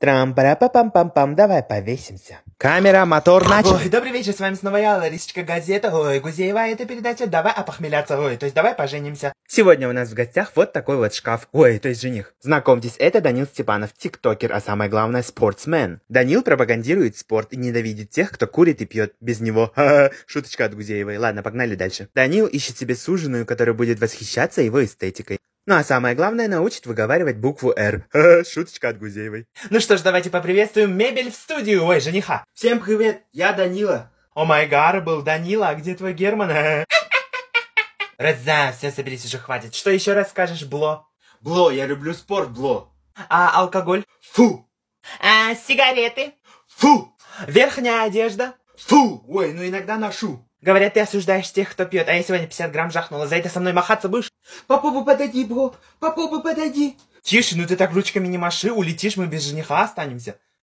трам пара па пам пам пам давай повесимся. Камера, мотор, начал. Ой, добрый вечер, с вами снова я, Ларисочка Газета, ой, Гузеева, это передача «Давай опохмеляться», ой, то есть давай поженимся. Сегодня у нас в гостях вот такой вот шкаф, ой, то есть жених. Знакомьтесь, это Данил Степанов, тиктокер, а самое главное, спортсмен. Данил пропагандирует спорт и ненавидит тех, кто курит и пьет без него. Ха-ха, шуточка от Гузеевой. Ладно, погнали дальше. Данил ищет себе суженую, которая будет восхищаться его эстетикой. Ну а самое главное, научит выговаривать букву «Р». Шуточка от Гузеевой. Ну что ж, давайте поприветствуем мебель в студию, ой, жениха. Всем привет, я Данила. О май гар, был Данила, а где твой Герман? Роза, все, соберись, уже хватит. Что еще раз скажешь, Бло? Бло, я люблю спорт, Бло. А алкоголь? Фу. А сигареты? Фу. Верхняя одежда? Фу. Ой, ну иногда ношу. Говорят, ты осуждаешь тех, кто пьет, а я сегодня 50 грамм жахнула. За это со мной махаться будешь? Попробуй подойди, бро, попробуй подойди. Тише, ну ты так ручками не маши, улетишь, мы без жениха останемся.